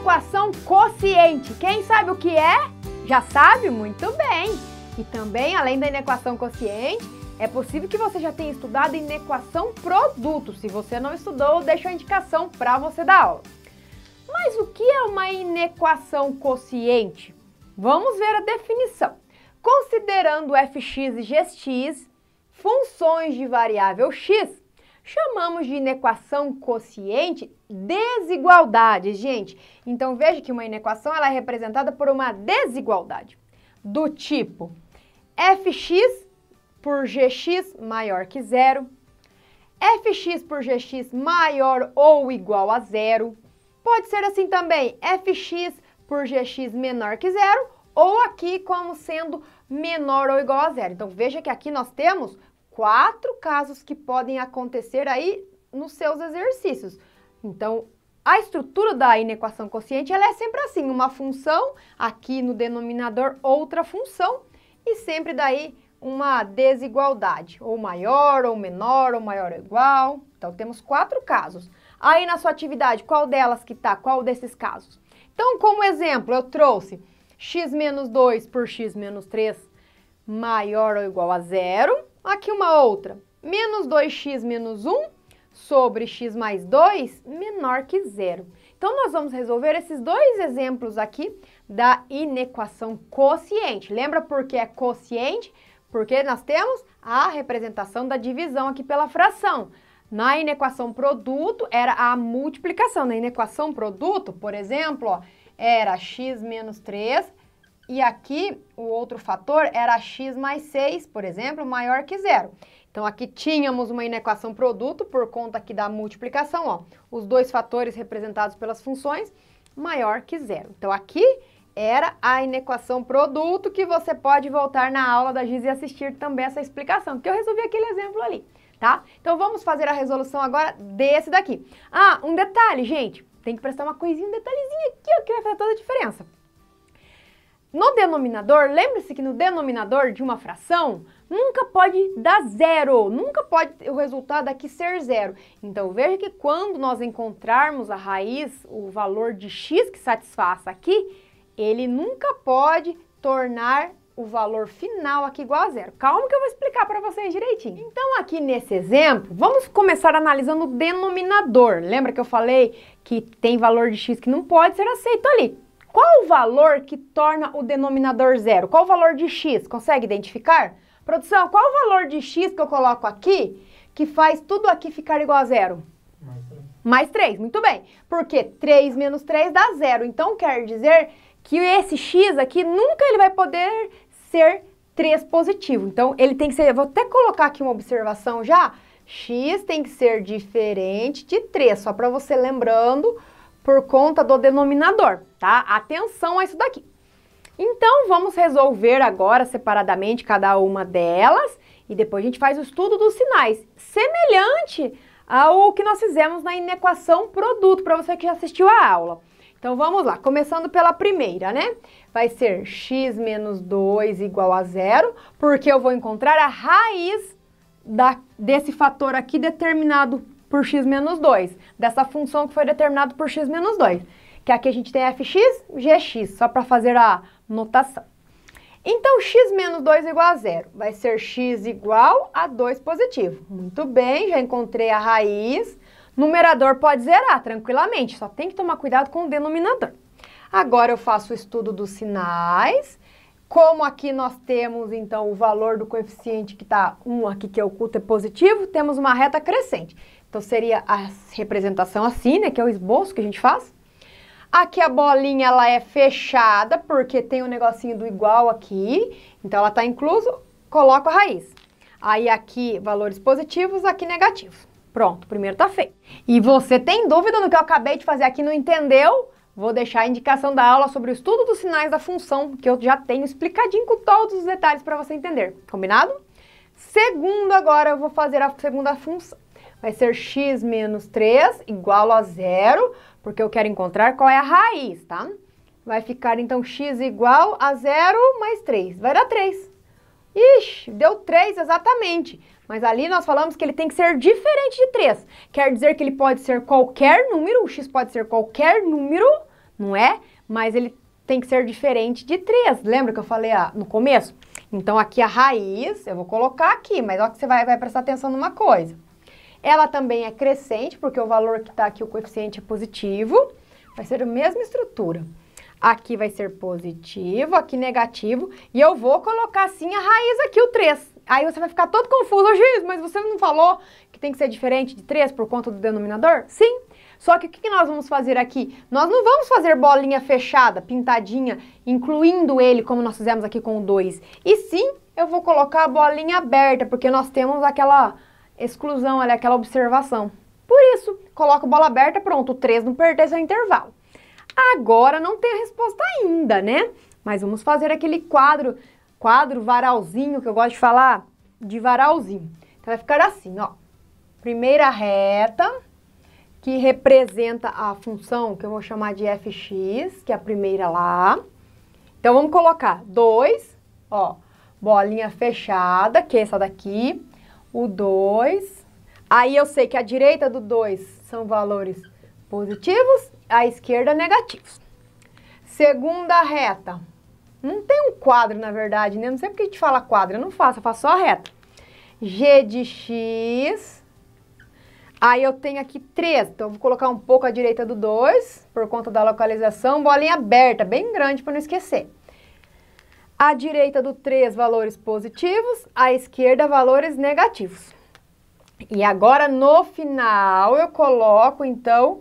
equação quociente. Quem sabe o que é? Já sabe? Muito bem! E também, além da inequação quociente, é possível que você já tenha estudado inequação produto. Se você não estudou, deixo a indicação para você dar aula. Mas o que é uma inequação quociente? Vamos ver a definição. Considerando fx e gx funções de variável x, chamamos de inequação quociente desigualdade, gente. Então veja que uma inequação ela é representada por uma desigualdade do tipo fx por gx maior que zero, fx por gx maior ou igual a zero. Pode ser assim também, fx por gx menor que zero, ou aqui como sendo menor ou igual a zero. Então veja que aqui nós temos quatro casos que podem acontecer aí nos seus exercícios. Então, a estrutura da inequação consciente ela é sempre assim, uma função aqui no denominador, outra função e sempre daí uma desigualdade, ou maior, ou menor, ou maior ou igual. Então, temos quatro casos. Aí na sua atividade, qual delas que está? Qual desses casos? Então, como exemplo, eu trouxe x menos 2 por x menos 3 maior ou igual a zero Aqui uma outra. Menos 2x menos 1 sobre x mais 2 menor que zero. Então, nós vamos resolver esses dois exemplos aqui da inequação quociente. Lembra por que é quociente? Porque nós temos a representação da divisão aqui pela fração. Na inequação produto era a multiplicação. Na inequação produto, por exemplo, ó, era x menos 3 e aqui, o outro fator era x mais 6, por exemplo, maior que zero. Então, aqui tínhamos uma inequação produto por conta aqui da multiplicação, ó. Os dois fatores representados pelas funções, maior que zero. Então, aqui era a inequação produto que você pode voltar na aula da Giz e assistir também essa explicação, que eu resolvi aquele exemplo ali, tá? Então, vamos fazer a resolução agora desse daqui. Ah, um detalhe, gente. Tem que prestar uma coisinha, um detalhezinho aqui, ó, que vai fazer toda a diferença. No denominador, lembre-se que no denominador de uma fração nunca pode dar zero, nunca pode o resultado aqui ser zero. Então veja que quando nós encontrarmos a raiz, o valor de x que satisfaça aqui, ele nunca pode tornar o valor final aqui igual a zero. Calma que eu vou explicar para vocês direitinho. Então aqui nesse exemplo, vamos começar analisando o denominador. Lembra que eu falei que tem valor de x que não pode ser aceito ali. Qual o valor que torna o denominador zero? Qual o valor de x? Consegue identificar? Produção, qual o valor de x que eu coloco aqui que faz tudo aqui ficar igual a zero? Mais 3. muito bem. Porque 3 menos 3 dá zero. Então, quer dizer que esse x aqui nunca ele vai poder ser 3 positivo. Então, ele tem que ser... Eu vou até colocar aqui uma observação já. x tem que ser diferente de 3, só para você lembrando por conta do denominador, tá? Atenção a isso daqui. Então, vamos resolver agora separadamente cada uma delas e depois a gente faz o estudo dos sinais, semelhante ao que nós fizemos na inequação produto, para você que já assistiu a aula. Então, vamos lá, começando pela primeira, né? Vai ser x menos 2 igual a zero, porque eu vou encontrar a raiz da, desse fator aqui determinado por x menos 2, dessa função que foi determinada por x menos 2, que aqui a gente tem fx, gx, é só para fazer a notação. Então, x menos 2 igual a zero. Vai ser x igual a 2 positivo. Muito bem, já encontrei a raiz. Numerador pode zerar tranquilamente, só tem que tomar cuidado com o denominador. Agora eu faço o estudo dos sinais. Como aqui nós temos, então, o valor do coeficiente que está 1 aqui, que é oculto, é positivo, temos uma reta crescente. Então seria a representação assim, né, que é o esboço que a gente faz. Aqui a bolinha ela é fechada porque tem o um negocinho do igual aqui, então ela tá incluso, coloco a raiz. Aí aqui valores positivos, aqui negativos. Pronto, primeiro tá feito. E você tem dúvida no que eu acabei de fazer aqui, não entendeu? Vou deixar a indicação da aula sobre o estudo dos sinais da função, que eu já tenho explicadinho com todos os detalhes para você entender. Combinado? Segundo agora, eu vou fazer a segunda função vai ser x menos 3 igual a zero, porque eu quero encontrar qual é a raiz, tá? Vai ficar, então, x igual a zero mais 3, vai dar 3. Ixi, deu 3 exatamente, mas ali nós falamos que ele tem que ser diferente de 3. Quer dizer que ele pode ser qualquer número, o x pode ser qualquer número, não é? Mas ele tem que ser diferente de 3, lembra que eu falei ah, no começo? Então, aqui a raiz, eu vou colocar aqui, mas ó que você vai, vai prestar atenção numa coisa. Ela também é crescente, porque o valor que está aqui, o coeficiente é positivo. Vai ser a mesma estrutura. Aqui vai ser positivo, aqui negativo. E eu vou colocar, sim, a raiz aqui, o 3. Aí você vai ficar todo confuso. Oh, Giz, mas você não falou que tem que ser diferente de 3 por conta do denominador? Sim. Só que o que nós vamos fazer aqui? Nós não vamos fazer bolinha fechada, pintadinha, incluindo ele, como nós fizemos aqui com o 2. E sim, eu vou colocar a bolinha aberta, porque nós temos aquela exclusão, olha, aquela observação. Por isso, coloco bola aberta, pronto, o 3 não pertence ao intervalo. Agora não tem a resposta ainda, né? Mas vamos fazer aquele quadro, quadro varalzinho, que eu gosto de falar, de varalzinho. Então vai ficar assim, ó. Primeira reta, que representa a função que eu vou chamar de fx, que é a primeira lá. Então vamos colocar 2, ó, bolinha fechada, que é essa daqui, o 2. Aí eu sei que a direita do 2 são valores positivos, a esquerda negativos. Segunda reta. Não tem um quadro, na verdade, né? Não sei porque a gente fala quadro, eu não faço, eu faço só a reta. G de X. Aí eu tenho aqui 3, então eu vou colocar um pouco à direita do 2, por conta da localização, bolinha aberta, bem grande para não esquecer. À direita do 3, valores positivos, à esquerda, valores negativos. E agora, no final, eu coloco, então,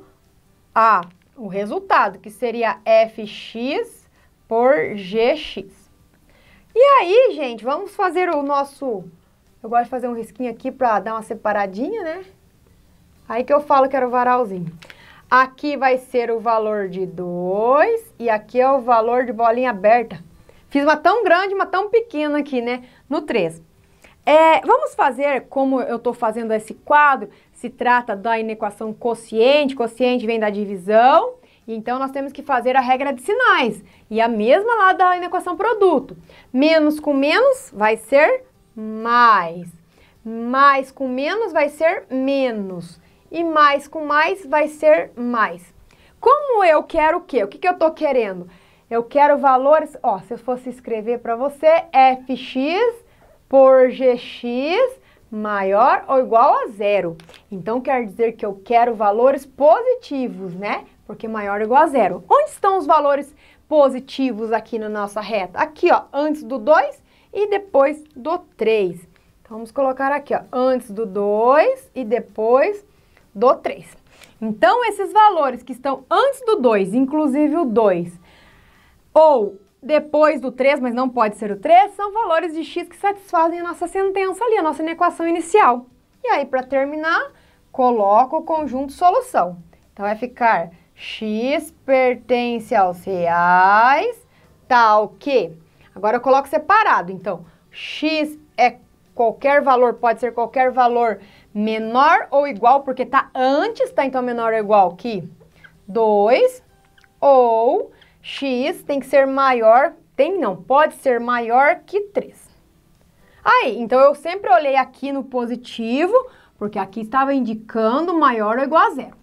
a, o resultado, que seria fx por gx. E aí, gente, vamos fazer o nosso... Eu gosto de fazer um risquinho aqui para dar uma separadinha, né? Aí que eu falo que era o varalzinho. Aqui vai ser o valor de 2 e aqui é o valor de bolinha aberta. Fiz uma tão grande, uma tão pequena aqui, né? No 3. É, vamos fazer, como eu estou fazendo esse quadro, se trata da inequação quociente, quociente vem da divisão, então nós temos que fazer a regra de sinais, e a mesma lá da inequação produto. Menos com menos vai ser mais, mais com menos vai ser menos, e mais com mais vai ser mais. Como eu quero o quê? O que, que eu estou querendo? Eu quero valores, ó, se eu fosse escrever para você, fx por gx maior ou igual a zero. Então, quer dizer que eu quero valores positivos, né? Porque maior ou igual a zero. Onde estão os valores positivos aqui na nossa reta? Aqui, ó, antes do 2 e depois do 3. Então, vamos colocar aqui, ó, antes do 2 e depois do 3. Então, esses valores que estão antes do 2, inclusive o 2, ou depois do 3, mas não pode ser o 3, são valores de x que satisfazem a nossa sentença ali, a nossa inequação inicial. E aí, para terminar, coloco o conjunto solução. Então, vai ficar x pertence aos reais, tal tá que... Agora, eu coloco separado. Então, x é qualquer valor, pode ser qualquer valor menor ou igual, porque está antes, está Então, menor ou igual que 2, ou x tem que ser maior, tem não, pode ser maior que 3. Aí, então eu sempre olhei aqui no positivo, porque aqui estava indicando maior ou igual a zero.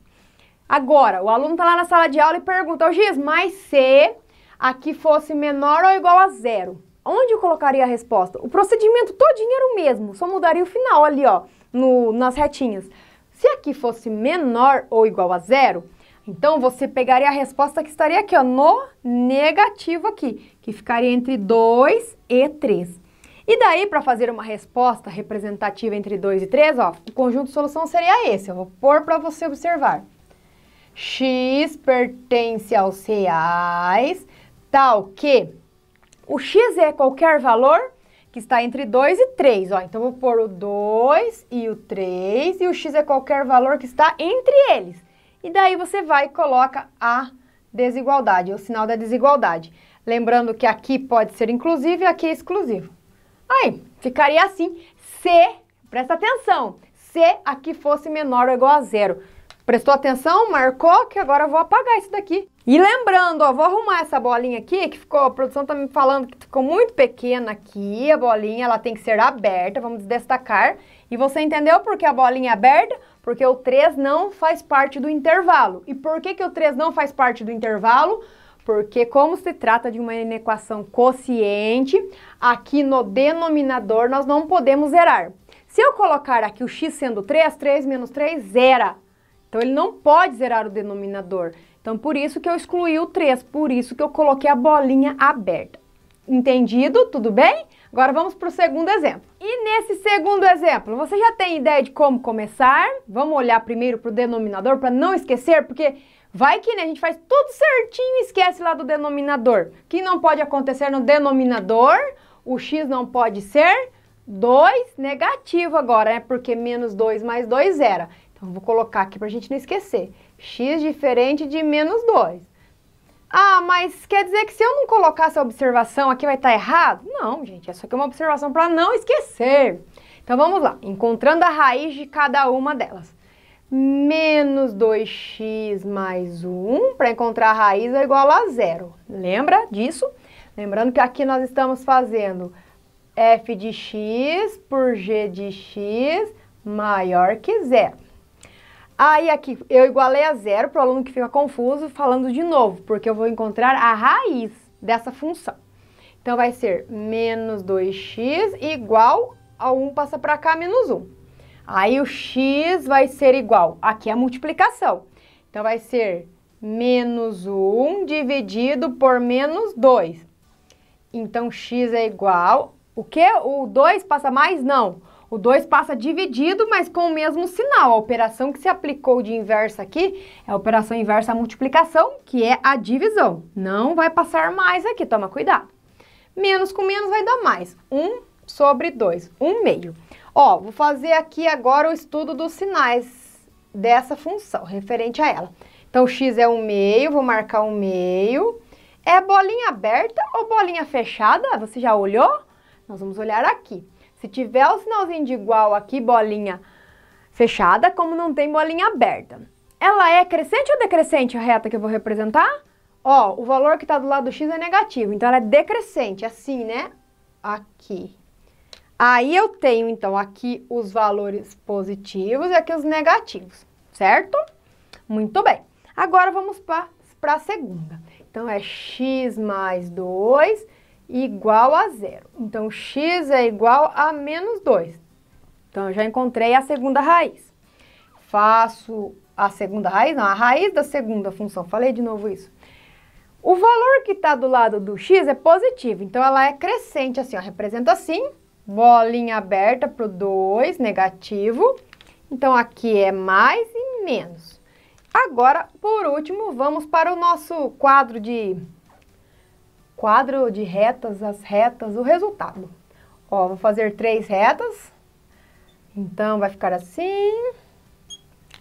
Agora, o aluno está lá na sala de aula e pergunta, ô oh, Giz, mas se aqui fosse menor ou igual a zero, onde eu colocaria a resposta? O procedimento todinho era o mesmo, só mudaria o final ali, ó, no, nas retinhas. Se aqui fosse menor ou igual a zero, então, você pegaria a resposta que estaria aqui, ó, no negativo aqui, que ficaria entre 2 e 3. E daí, para fazer uma resposta representativa entre 2 e 3, ó, o conjunto de solução seria esse. Eu vou pôr para você observar. X pertence aos reais, tal que o X é qualquer valor que está entre 2 e 3, ó. Então, vou pôr o 2 e o 3 e o X é qualquer valor que está entre eles. E daí você vai e coloca a desigualdade, o sinal da desigualdade. Lembrando que aqui pode ser inclusivo e aqui é exclusivo. Aí, ficaria assim se, presta atenção, se aqui fosse menor ou igual a zero. Prestou atenção? Marcou? Que agora eu vou apagar isso daqui. E lembrando, ó, vou arrumar essa bolinha aqui, que ficou, a produção tá me falando que ficou muito pequena aqui, a bolinha, ela tem que ser aberta, vamos destacar. E você entendeu por que a bolinha é aberta? Porque o 3 não faz parte do intervalo. E por que, que o 3 não faz parte do intervalo? Porque como se trata de uma inequação quociente, aqui no denominador nós não podemos zerar. Se eu colocar aqui o x sendo 3, 3 menos 3 zera. Então ele não pode zerar o denominador. Então por isso que eu excluí o 3, por isso que eu coloquei a bolinha aberta. Entendido? Tudo bem? Agora vamos para o segundo exemplo. E nesse segundo exemplo, você já tem ideia de como começar? Vamos olhar primeiro para o denominador para não esquecer, porque vai que né, a gente faz tudo certinho e esquece lá do denominador. O que não pode acontecer no denominador? O x não pode ser 2 negativo agora, né? Porque menos 2 mais 2, zero. Então, vou colocar aqui para a gente não esquecer. x diferente de menos 2. Ah, mas quer dizer que se eu não colocar essa observação aqui vai estar tá errado? Não, gente, é só que é uma observação para não esquecer. Então vamos lá, encontrando a raiz de cada uma delas. Menos 2x mais 1, para encontrar a raiz, é igual a zero. Lembra disso? Lembrando que aqui nós estamos fazendo f de x por g de x maior que zero. Aí aqui eu igualei a zero para o aluno que fica confuso, falando de novo, porque eu vou encontrar a raiz dessa função. Então vai ser menos 2x igual a 1 passa para cá, menos 1. Aí o x vai ser igual, aqui é a multiplicação. Então vai ser menos 1 dividido por menos 2. Então x é igual, o que? O 2 passa mais? Não. Não. O 2 passa dividido, mas com o mesmo sinal. A operação que se aplicou de inversa aqui é a operação inversa à multiplicação, que é a divisão. Não vai passar mais aqui, toma cuidado. Menos com menos vai dar mais. 1 um sobre 2, 1 um meio. Ó, vou fazer aqui agora o estudo dos sinais dessa função, referente a ela. Então, x é 1 um meio, vou marcar 1 um meio. É bolinha aberta ou bolinha fechada? Você já olhou? Nós vamos olhar aqui. Se tiver o sinalzinho de igual aqui, bolinha fechada, como não tem bolinha aberta. Ela é crescente ou decrescente a reta que eu vou representar? Ó, o valor que está do lado do x é negativo, então ela é decrescente, assim, né? Aqui. Aí eu tenho, então, aqui os valores positivos e aqui os negativos, certo? Muito bem. Agora vamos para a segunda. Então, é x mais 2 igual a zero. Então, x é igual a menos 2. Então, eu já encontrei a segunda raiz. Faço a segunda raiz, não, a raiz da segunda função. Falei de novo isso. O valor que está do lado do x é positivo, então ela é crescente, assim, ó, representa assim, bolinha aberta para o 2, negativo. Então, aqui é mais e menos. Agora, por último, vamos para o nosso quadro de quadro de retas, as retas, o resultado. Ó, vou fazer três retas. Então, vai ficar assim.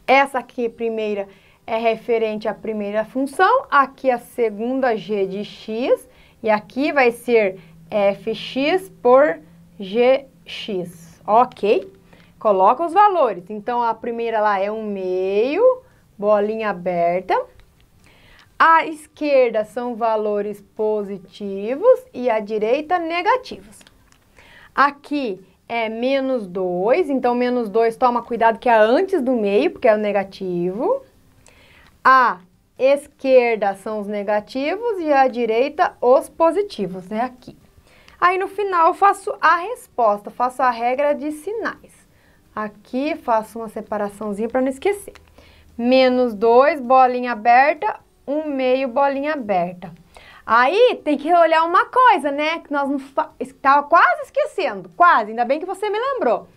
Essa aqui, primeira, é referente à primeira função. Aqui a segunda g de x. E aqui vai ser fx por gx. Ok? Coloca os valores. Então, a primeira lá é um meio, bolinha aberta. À esquerda são valores positivos e à direita negativos. Aqui é menos 2, então menos 2, toma cuidado que é antes do meio, porque é o negativo. A esquerda são os negativos e a direita os positivos, né, aqui. Aí no final eu faço a resposta, faço a regra de sinais. Aqui faço uma separaçãozinha para não esquecer. Menos 2, bolinha aberta, um meio bolinha aberta. Aí tem que olhar uma coisa, né? Que nós não estava quase esquecendo, quase. Ainda bem que você me lembrou.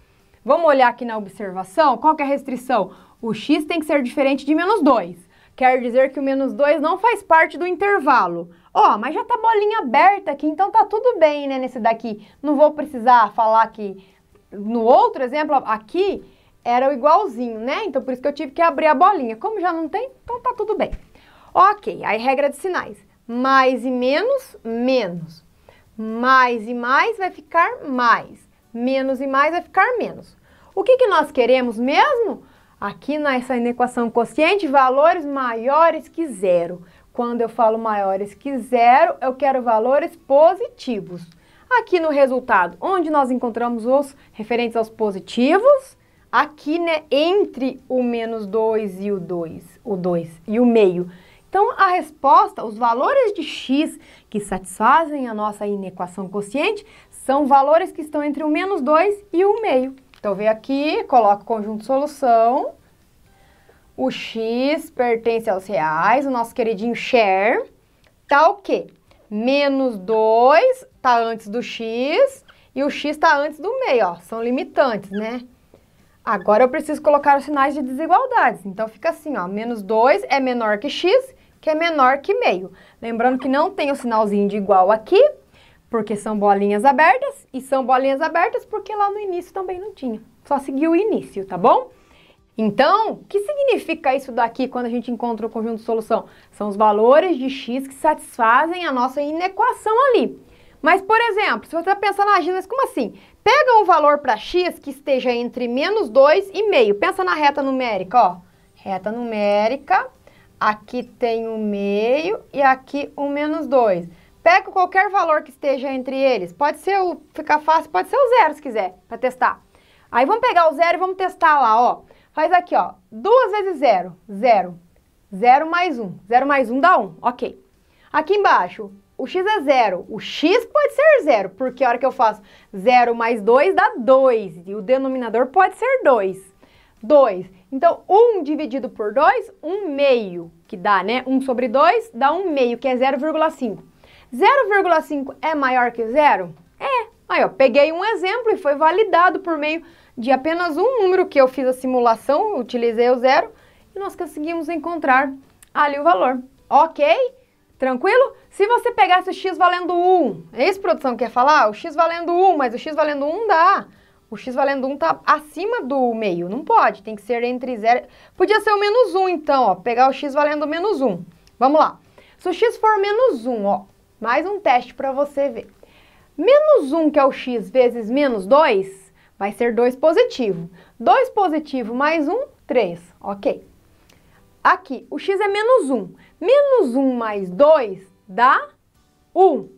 Vamos olhar aqui na observação. Qual que é a restrição? O x tem que ser diferente de menos 2. Quer dizer que o menos 2 não faz parte do intervalo. Ó, oh, mas já tá bolinha aberta aqui, então tá tudo bem, né, nesse daqui. Não vou precisar falar que no outro exemplo, aqui, era o igualzinho, né? Então, por isso que eu tive que abrir a bolinha. Como já não tem, então tá tudo bem. Ok, aí regra de sinais. Mais e menos, menos. Mais e mais vai ficar mais. Menos e mais vai ficar menos. O que, que nós queremos mesmo? Aqui nessa inequação quociente, valores maiores que zero. Quando eu falo maiores que zero, eu quero valores positivos. Aqui no resultado, onde nós encontramos os referentes aos positivos, aqui né, entre o menos 2 e o 2, o 2 e o meio. Então, a resposta, os valores de x que satisfazem a nossa inequação quociente são valores que estão entre o menos 2 e o meio. Então, vem aqui, coloco o conjunto de solução. O x pertence aos reais, o nosso queridinho share. Está o quê? Menos 2 está antes do x e o x está antes do meio, ó. São limitantes, né? Agora eu preciso colocar os sinais de desigualdades. Então, fica assim, ó. Menos 2 é menor que x que é menor que meio. Lembrando que não tem o sinalzinho de igual aqui, porque são bolinhas abertas, e são bolinhas abertas porque lá no início também não tinha. Só seguiu o início, tá bom? Então, o que significa isso daqui quando a gente encontra o conjunto de solução? São os valores de x que satisfazem a nossa inequação ali. Mas, por exemplo, se você está pensando, ah, mas como assim? Pega um valor para x que esteja entre menos 2 e meio. Pensa na reta numérica, ó. Reta numérica Aqui tem o meio e aqui o menos 2. Pega qualquer valor que esteja entre eles. Pode ser o ficar fácil, pode ser o zero se quiser, para testar. Aí vamos pegar o zero e vamos testar lá, ó. Faz aqui, ó. Duas vezes zero, zero. Zero mais um. Zero mais um dá um, ok. Aqui embaixo, o x é zero. O x pode ser zero, porque a hora que eu faço zero mais dois dá dois. E o denominador pode ser dois. 2. Então, 1 dividido por 2, 1 meio, que dá, né? 1 sobre 2 dá 1 meio, que é 0,5. 0,5 é maior que zero? É. Aí, ó, peguei um exemplo e foi validado por meio de apenas um número que eu fiz a simulação, utilizei o zero, e nós conseguimos encontrar ali o valor. Ok? Tranquilo? Se você pegasse o x valendo 1, é isso, produção, quer falar? O x valendo 1, mas o x valendo 1 dá o x valendo 1 está acima do meio. Não pode, tem que ser entre 0... Podia ser o menos 1, então, ó. Pegar o x valendo menos 1. Vamos lá. Se o x for menos 1, ó. Mais um teste para você ver. Menos 1, que é o x, vezes menos 2, vai ser 2 positivo. 2 positivo mais 1, 3. Ok. Aqui, o x é menos 1. Menos 1 mais 2 dá 1.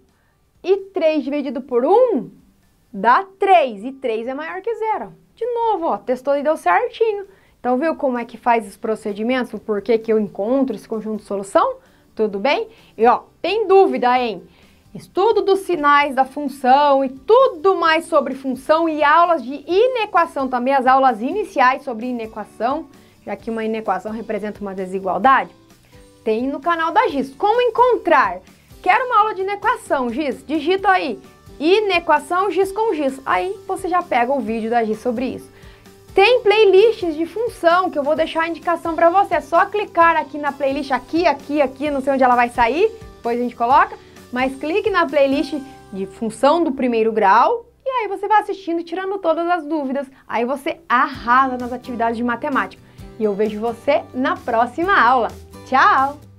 E 3 dividido por 1 dá 3, e 3 é maior que zero. De novo, ó, testou e deu certinho. Então, viu como é que faz os procedimentos, o porquê que eu encontro esse conjunto de solução? Tudo bem? E, ó, tem dúvida, hein? Estudo dos sinais da função e tudo mais sobre função e aulas de inequação também, as aulas iniciais sobre inequação, já que uma inequação representa uma desigualdade, tem no canal da GIS. Como encontrar? Quero uma aula de inequação, GIS? Digita aí e na equação giz com giz. Aí você já pega o vídeo da giz sobre isso. Tem playlists de função que eu vou deixar a indicação para você. É só clicar aqui na playlist, aqui, aqui, aqui, não sei onde ela vai sair, depois a gente coloca. Mas clique na playlist de função do primeiro grau e aí você vai assistindo, tirando todas as dúvidas. Aí você arrasa nas atividades de matemática. E eu vejo você na próxima aula. Tchau!